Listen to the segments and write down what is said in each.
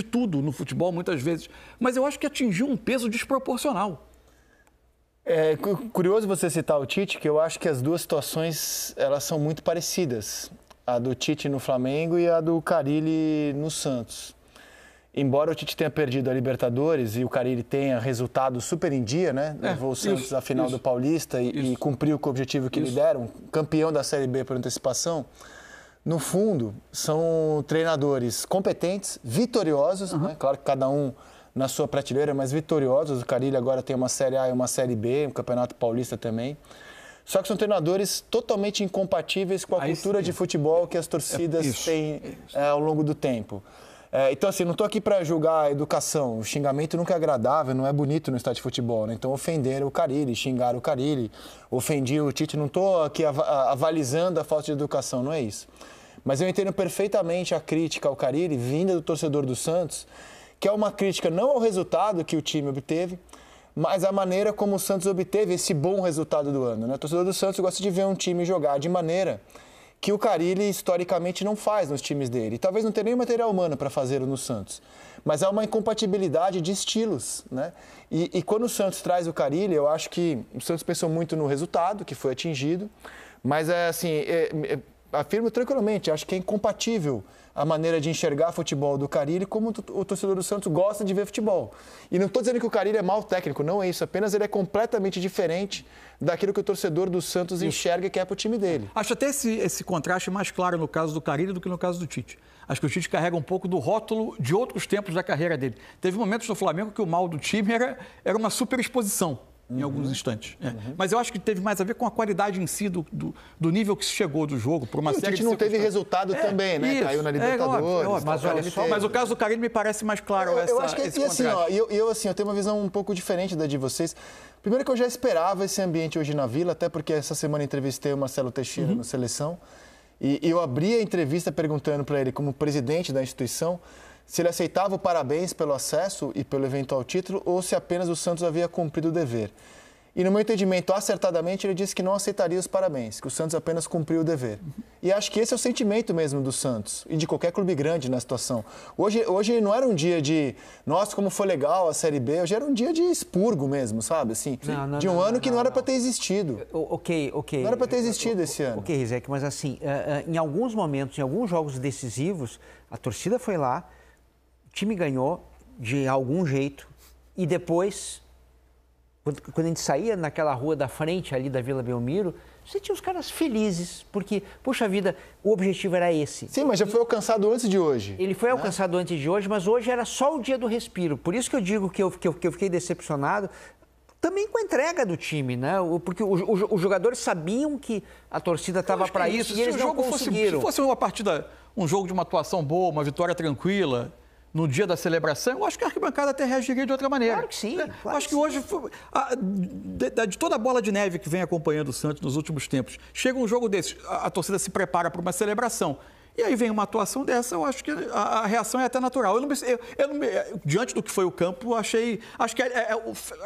de tudo no futebol, muitas vezes. Mas eu acho que atingiu um peso desproporcional. É curioso você citar o Tite, que eu acho que as duas situações elas são muito parecidas. A do Tite no Flamengo e a do Carilli no Santos. Embora o Tite tenha perdido a Libertadores e o Carilli tenha resultado super em dia, né? É, Levou o Santos isso, à final isso, do Paulista e, e, cumpriu com o objetivo que isso. lhe deram, campeão da Série B por antecipação no fundo, são treinadores competentes, vitoriosos, uhum. né? claro que cada um na sua prateleira, mas vitoriosos. O Carilho agora tem uma Série A e uma Série B, um Campeonato Paulista também. Só que são treinadores totalmente incompatíveis com a Aí cultura sim. de futebol que as torcidas é, têm é, é, ao longo do tempo. É, então, assim, não estou aqui para julgar a educação. O xingamento nunca é agradável, não é bonito no estádio de futebol. Né? Então, ofender o Carilli, xingar o Carilli, ofendi o Tite, não estou aqui av avalizando a falta de educação, não é isso. Mas eu entendo perfeitamente a crítica ao Carilli, vinda do torcedor do Santos, que é uma crítica não ao resultado que o time obteve, mas à maneira como o Santos obteve esse bom resultado do ano. Né? O torcedor do Santos gosta de ver um time jogar de maneira que o Carilli historicamente não faz nos times dele. Talvez não tenha nem material humano para fazer no Santos. Mas há uma incompatibilidade de estilos, né? E, e, quando o Santos traz o Carilli, eu acho que o Santos pensou muito no resultado que foi atingido, mas é assim, é, é, afirmo tranquilamente, acho que é incompatível a maneira de enxergar futebol do Carilli como o torcedor do Santos gosta de ver futebol. E não estou dizendo que o Carille é mau técnico, não é isso. Apenas ele é completamente diferente daquilo que o torcedor do Santos isso. enxerga e quer é para o time dele. Acho até esse, esse contraste mais claro no caso do Carille do que no caso do Tite. Acho que o Tite carrega um pouco do rótulo de outros tempos da carreira dele. Teve momentos no Flamengo que o mal do time era, era uma superexposição em uhum. alguns instantes. É. Uhum. Mas eu acho que teve mais a ver com a qualidade em si do, do, do nível que se chegou do jogo, por uma e série o Tite não teve resultado é, também, né? Isso, Caiu na é, Libertadores. É óbvio, óbvio, mas, mas o caso do Carille me parece mais claro eu, essa, eu acho que, esse e assim, ó, eu, eu, assim, eu tenho uma visão um pouco diferente da de vocês. Primeiro que eu já esperava esse ambiente hoje na Vila, até porque essa semana entrevistei o Marcelo Teixeira uhum. na Seleção. E eu abri a entrevista perguntando para ele, como presidente da instituição, se ele aceitava o parabéns pelo acesso e pelo eventual título ou se apenas o Santos havia cumprido o dever. E no meu entendimento, acertadamente, ele disse que não aceitaria os parabéns, que o Santos apenas cumpriu o dever. E acho que esse é o sentimento mesmo do Santos e de qualquer clube grande na situação. Hoje, hoje não era um dia de, nossa, como foi legal a Série B, hoje era um dia de expurgo mesmo, sabe? Assim, não, não, de um não, ano que não, era para ter existido. Ok, ok. Não era para ter existido esse ano. Ok, Rizek, mas assim, eh, eh, em alguns momentos, em alguns jogos decisivos, a torcida foi lá o time ganhou de algum jeito e depois, quando a gente saía naquela rua da frente ali da Vila Belmiro, você tinha os caras felizes, porque, poxa vida, o objetivo era esse. Sim, mas já foi alcançado antes de hoje. Ele foi né? alcançado antes de hoje, mas hoje era só o dia do respiro. Por isso que eu digo que eu, que eu, que eu fiquei decepcionado também com a entrega do time, né? Porque os jogadores sabiam que a torcida estava é para isso, isso e eles não conseguiram. Fosse, se fosse uma partida, um jogo de uma atuação boa, uma vitória tranquila, no dia da celebração, eu acho que a arquibancada até reagiria de outra maneira. Claro que sim. Né? Claro acho que, sim. hoje, a, de, de, toda a bola de neve que vem acompanhando o Santos nos últimos tempos, chega um jogo desse, a, a torcida se prepara para uma celebração. E aí vem uma atuação dessa, eu acho que a, a reação é até natural. Eu não, eu, eu não, é, diante do que foi o campo, achei. Acho que é, é, é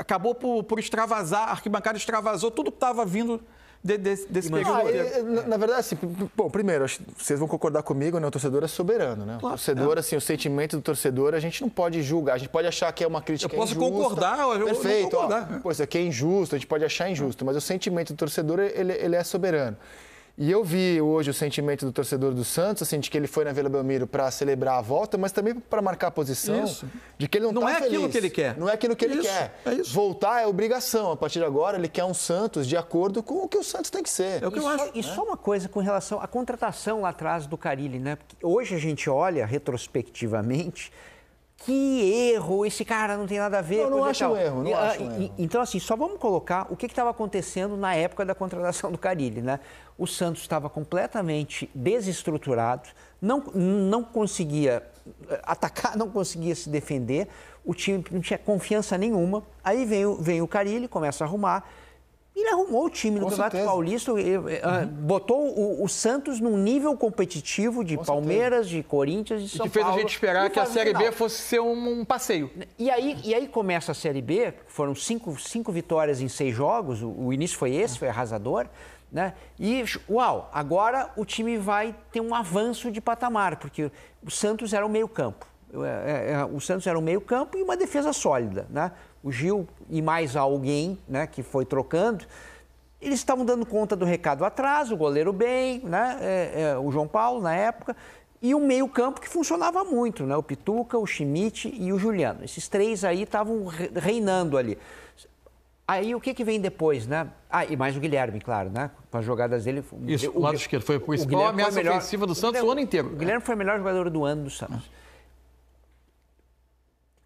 acabou por, por extravasar, a arquibancada extravasou tudo que estava vindo de, de, desse período? Ah, é, é, na, na, verdade, assim, bom, primeiro, vocês vão concordar comigo, né? O torcedor é soberano, né? O claro, torcedor, é. assim, o sentimento do torcedor, a gente não pode julgar. A gente pode achar que é uma crítica eu posso injusta. concordar, eu Perfeito, concordar. Ó, pô, isso aqui é, é injusto, a gente pode achar injusto, mas o sentimento do torcedor, ele, ele é soberano. E eu vi hoje o sentimento do torcedor do Santos, assim, de que ele foi na Vila Belmiro para celebrar a volta, mas também para marcar a posição, isso. de que ele não, não tá é feliz. aquilo que ele quer. Não é aquilo que ele isso, quer. É Voltar é obrigação. A partir de agora, ele quer um Santos de acordo com o que o Santos tem que ser. É o que e eu só, acho. E né? só uma coisa com relação à contratação lá atrás do Carilli, né? Porque hoje a gente olha retrospectivamente que erro, esse cara não tem nada a ver. Eu não acho um erro, não e, ah, acho um erro. Então, assim, só vamos colocar o que estava acontecendo na época da contratação do Carilli, né? o Santos estava completamente desestruturado, não, não conseguia eh, atacar, não conseguia se defender, o time não tinha confiança nenhuma. Aí vem, vem o Carilli, começa a arrumar, ele arrumou o time no Campeonato Paulista, eh, uhum. Ah, botou o, o, Santos num nível competitivo de Com Palmeiras, certeza. de Corinthians, de São e Paulo. Que fez a gente esperar que a Série B fosse ser um, um, passeio. E aí, e aí começa a Série B, foram cinco, cinco vitórias em seis jogos, o, o início foi esse, foi arrasador. Né? E, uau, agora o time vai ter um avanço de patamar, porque o Santos era o meio campo. É, é, é, o Santos era um meio campo e uma defesa sólida, né? o Gil e mais alguém, né, que foi trocando, eles estavam dando conta do recado atrás, o goleiro bem, né, é, é, o João Paulo na época, e o meio-campo que funcionava muito, né, o Pituca, o Schmidt e o Juliano. Esses três aí estavam reinando ali. Aí o que, que vem depois, né? Ah, e mais o Guilherme, claro, né? Com as jogadas dele. Isso, o, o lado esquerdo foi a principal o ameaça melhor, ofensiva do Santos o, o ano inteiro. O Guilherme foi o melhor jogador do ano do Santos. Ah.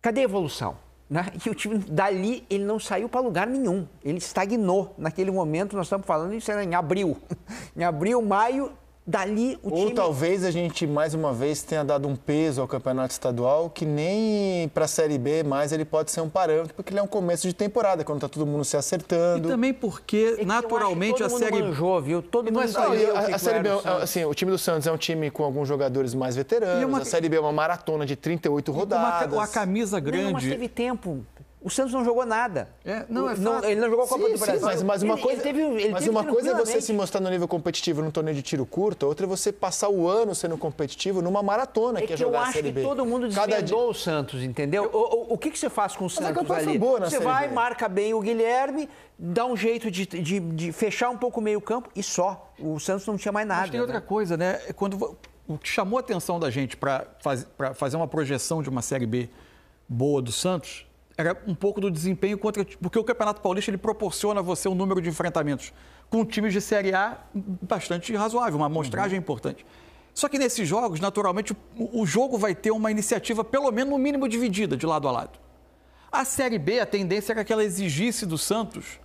Cadê a evolução? Né? E o time, dali, ele não saiu para lugar nenhum. Ele estagnou. Naquele momento, nós estamos falando isso era em abril. em abril, maio, dali o Ou time... talvez a gente, mais uma vez, tenha dado um peso ao campeonato estadual que nem para a Série B mais ele pode ser um parâmetro, porque ele é um começo de temporada, quando está todo mundo se acertando. E também porque, é naturalmente, a Série... manjou, viu? Todo mundo não, é a, Série B, é o, assim, o time do Santos é um time com alguns jogadores mais veteranos, uma... a Série B é uma maratona de 38 rodadas. Uma, a camisa grande... Não, mas teve tempo o Santos não jogou nada. É, não, é não, ele não jogou a Copa sim, do Brasil. Sim, mas, mas, uma coisa, ele, ele teve, ele mas uma coisa é você se mostrar no nível competitivo num torneio de tiro curto, outra é você passar o ano sendo competitivo numa maratona é que, é jogar eu a Série B. que todo mundo desvendou dia... o Santos, entendeu? O, o, o, que, que você faz com o Santos ali? Boa na você vai, B. marca bem o Guilherme, dá um jeito de, de, de fechar um pouco o meio campo e só. O Santos não tinha mais nada. Mas tem né? outra coisa, né? É quando, o que chamou a atenção da gente para faz, fazer uma projeção de uma Série B boa do Santos era um pouco do desempenho contra. Porque o Campeonato Paulista ele proporciona a você um número de enfrentamentos com times de Série A bastante razoável, uma amostragem uhum. importante. Só que nesses jogos, naturalmente, o jogo vai ter uma iniciativa, pelo menos no mínimo, dividida de lado a lado. A Série B, a tendência era que ela exigisse do Santos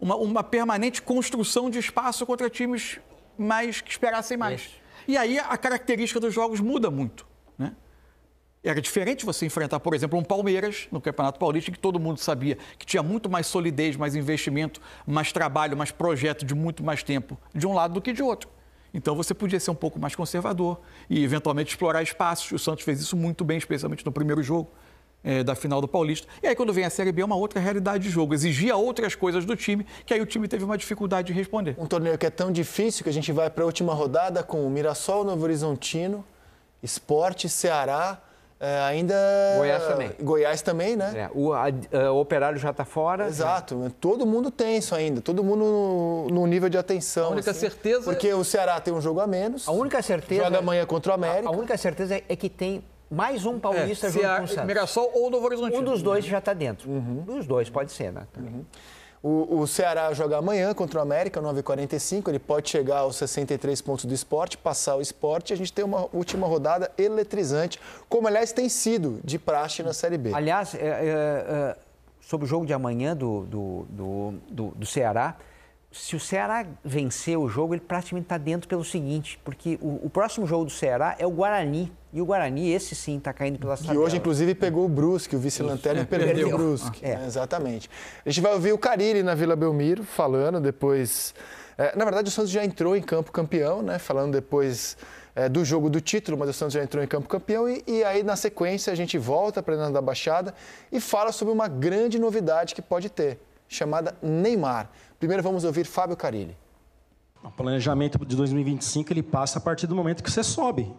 uma, uma permanente construção de espaço contra times mais que esperassem mais. E aí a característica dos jogos muda muito. Né? Era diferente você enfrentar, por exemplo, um Palmeiras no Campeonato Paulista, que todo mundo sabia que tinha muito mais solidez, mais investimento, mais trabalho, mais projeto de muito mais tempo de um lado do que de outro. Então você podia ser um pouco mais conservador e eventualmente explorar espaços. O Santos fez isso muito bem, especialmente no primeiro jogo é, da final do Paulista. E aí quando vem a Série B é uma outra realidade de jogo, exigia outras coisas do time, que aí o time teve uma dificuldade de responder. Um torneio que é tão difícil que a gente vai para a última rodada com o Mirassol, Novo Horizontino, Esporte, Ceará, é, ainda. Goiás também. Goiás também, né? É, o, a, a, é, o, operário já está fora. Né? Exato. Né? Todo mundo tem isso ainda. Todo mundo no, nível de atenção. A única assim, certeza. Porque o Ceará tem um jogo a menos. A única certeza. Joga amanhã contra o América. A, única certeza é, é que tem mais um é, paulista é, junto com o Santos. Mirassol ou Novo Horizonte. Um dos dois uhum. já está dentro. Uhum. Dos dois, pode ser, né? Uhum. O, o Ceará joga amanhã contra o América, 9h45. Ele pode chegar aos 63 pontos do esporte, passar o esporte. A gente tem uma última rodada eletrizante, como aliás tem sido de praxe na Série B. Aliás, é, é, é, sobre o jogo de amanhã do, do, do, do, do Ceará se o Ceará vencer o jogo, ele praticamente está dentro pelo seguinte, porque o, o, próximo jogo do Ceará é o Guarani. E o Guarani, esse sim, está caindo pelas tabelas. E hoje, inclusive, pegou o Brusque, o vice-lanterna, perdeu, perdeu o Brusque. Ah, é. É, exatamente. A gente vai ouvir o Cariri na Vila Belmiro falando depois... É, na verdade, o Santos já entrou em campo campeão, né? Falando depois é, do jogo do título, mas o Santos já entrou em campo campeão. E, e aí, na sequência, a gente volta para a da Baixada e fala sobre uma grande novidade que pode ter chamada Neymar. Primeiro vamos ouvir Fábio Carilli. O planejamento de 2025 ele passa a partir do momento que você sobe.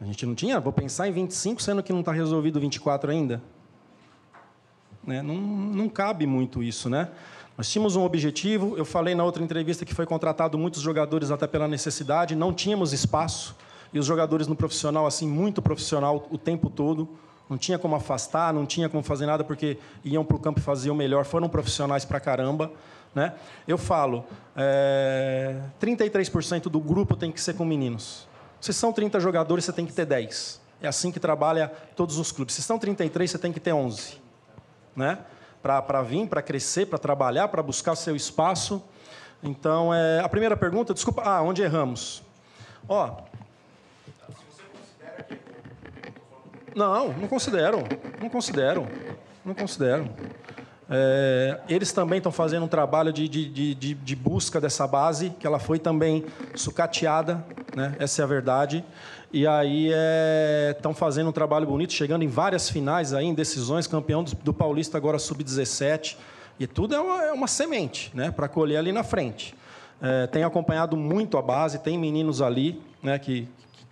A gente não tinha, vou pensar em 25, sendo que não está resolvido 24 ainda. Né? Não, não cabe muito isso, né? Nós tínhamos um objetivo, eu falei na outra entrevista que foi contratado muitos jogadores até pela necessidade, não tínhamos espaço, e os jogadores no profissional, assim, muito profissional o tempo todo não tinha como afastar, não tinha como fazer nada, porque iam para o campo e faziam melhor, foram profissionais para caramba. Né? Eu falo, é, eh, 33% do grupo tem que ser com meninos. Se são 30 jogadores, você tem que ter 10. É assim que trabalha todos os clubes. Se são 33, você tem que ter 11. Né? Para vir, para crescer, para trabalhar, para buscar seu espaço. Então, é, a primeira pergunta, desculpa, ah, onde erramos? Ó, Não, não consideram. Não consideram. Não consideram. É, eles também estão fazendo um trabalho de, de, de, de, busca dessa base, que ela foi também sucateada, né? essa é a verdade. E aí estão é, fazendo um trabalho bonito, chegando em várias finais aí, em decisões, campeão do, do Paulista agora sub-17. E tudo é uma, é uma semente né? para colher ali na frente. É, tem acompanhado muito a base, tem meninos ali né, que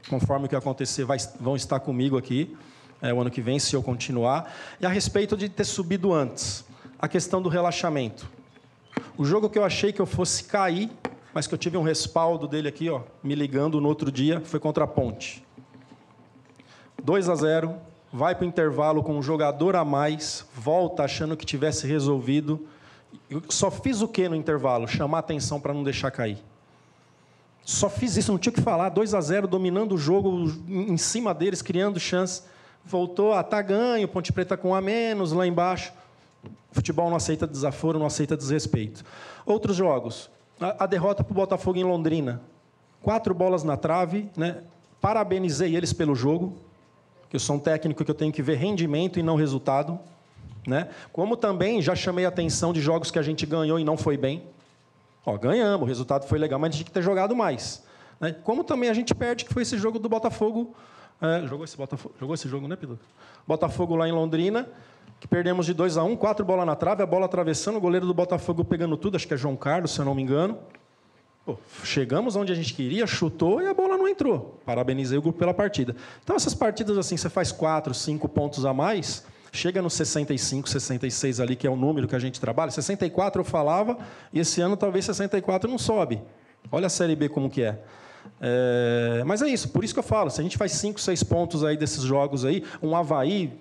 conforme o que acontecer, vai, vão estar comigo aqui é, o ano que vem, se eu continuar. E a respeito de ter subido antes, a questão do relaxamento. O jogo que eu achei que eu fosse cair, mas que eu tive um respaldo dele aqui, ó, me ligando no outro dia, foi contra a Ponte. 2 a 0, vai para o intervalo com um jogador a mais, volta achando que tivesse resolvido. Eu só fiz o que no intervalo? Chamar atenção para não deixar cair. Só fiz isso, não tinha o que falar. 2 a 0 dominando o jogo em cima deles, criando chance. Voltou a ah, tá ganho, Ponte Preta com um a menos lá embaixo. Futebol não aceita desaforo, não aceita desrespeito. Outros jogos. A, a derrota para o Botafogo em Londrina. Quatro bolas na trave. Né? Parabenizei eles pelo jogo, que eu sou um técnico que eu tenho que ver rendimento e não resultado. Né? Como também já chamei a atenção de jogos que a gente ganhou e não foi bem. Ó, ganhamos, o resultado foi legal, mas a gente tinha que ter jogado mais. Né? Como também a gente perde, que foi esse jogo do Botafogo. É, jogou, esse Botafogo jogou esse jogo, né, Piloto? Botafogo lá em Londrina, que perdemos de 2 a 1 um, quatro bolas na trave, a bola atravessando, o goleiro do Botafogo pegando tudo, acho que é João Carlos, se eu não me engano. Pô, chegamos onde a gente queria, chutou e a bola não entrou. Parabenizei o grupo pela partida. Então, essas partidas assim, você faz quatro, cinco pontos a mais, Chega no 65, 66 ali, que é o número que a gente trabalha. 64 eu falava, e esse ano talvez 64 não sobe. Olha a Série B como que é. é. Mas é isso, por isso que eu falo. Se a gente faz 5, 6 pontos aí desses jogos aí, um Havaí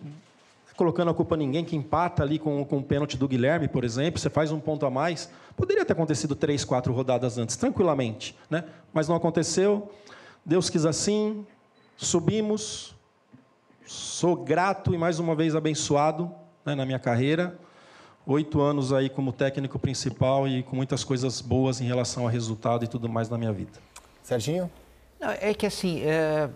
colocando a culpa a ninguém, que empata ali com, com o pênalti do Guilherme, por exemplo, você faz um ponto a mais. Poderia ter acontecido três, quatro rodadas antes, tranquilamente. Né? Mas não aconteceu. Deus quis assim, subimos, Sou grato e mais uma vez abençoado né, na minha carreira. Oito anos aí como técnico principal e com muitas coisas boas em relação a resultado e tudo mais na minha vida. Serginho? Não, é que assim, é...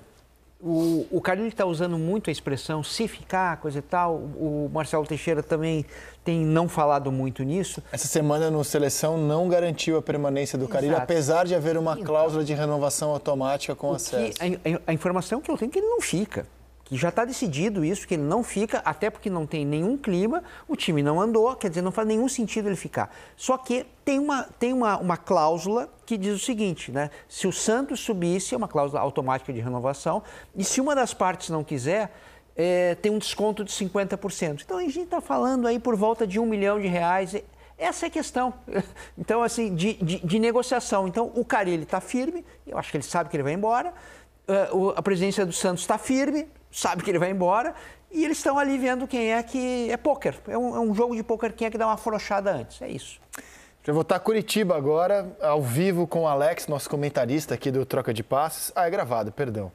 O, o Carlinho está usando muito a expressão se ficar, coisa e tal. O Marcelo Teixeira também tem não falado muito nisso. Essa semana no Seleção não garantiu a permanência do Carlinho, apesar de haver uma então. cláusula de renovação automática com o acesso. Que, a, a informação que eu tenho é que ele não fica que já está decidido isso, que ele não fica, até porque não tem nenhum clima, o time não andou, quer dizer, não faz nenhum sentido ele ficar. Só que tem uma, tem uma, uma cláusula que diz o seguinte, né? Se o Santos subisse, é uma cláusula automática de renovação, e se uma das partes não quiser, é, tem um desconto de 50%. Então a gente está falando aí por volta de um milhão de reais. Essa é a questão. Então, assim, de, de, de negociação. Então, o Carilli está firme, eu acho que ele sabe que ele vai embora. Uh, a presidência do Santos está firme, sabe que ele vai embora e eles estão ali vendo quem é que. É pôquer. É, um, é um, jogo de pôquer, quem é que dá uma afrouxada antes. É isso. eu vou estar Curitiba agora, ao vivo com o Alex, nosso comentarista aqui do Troca de Passes. Ah, é gravado, perdão.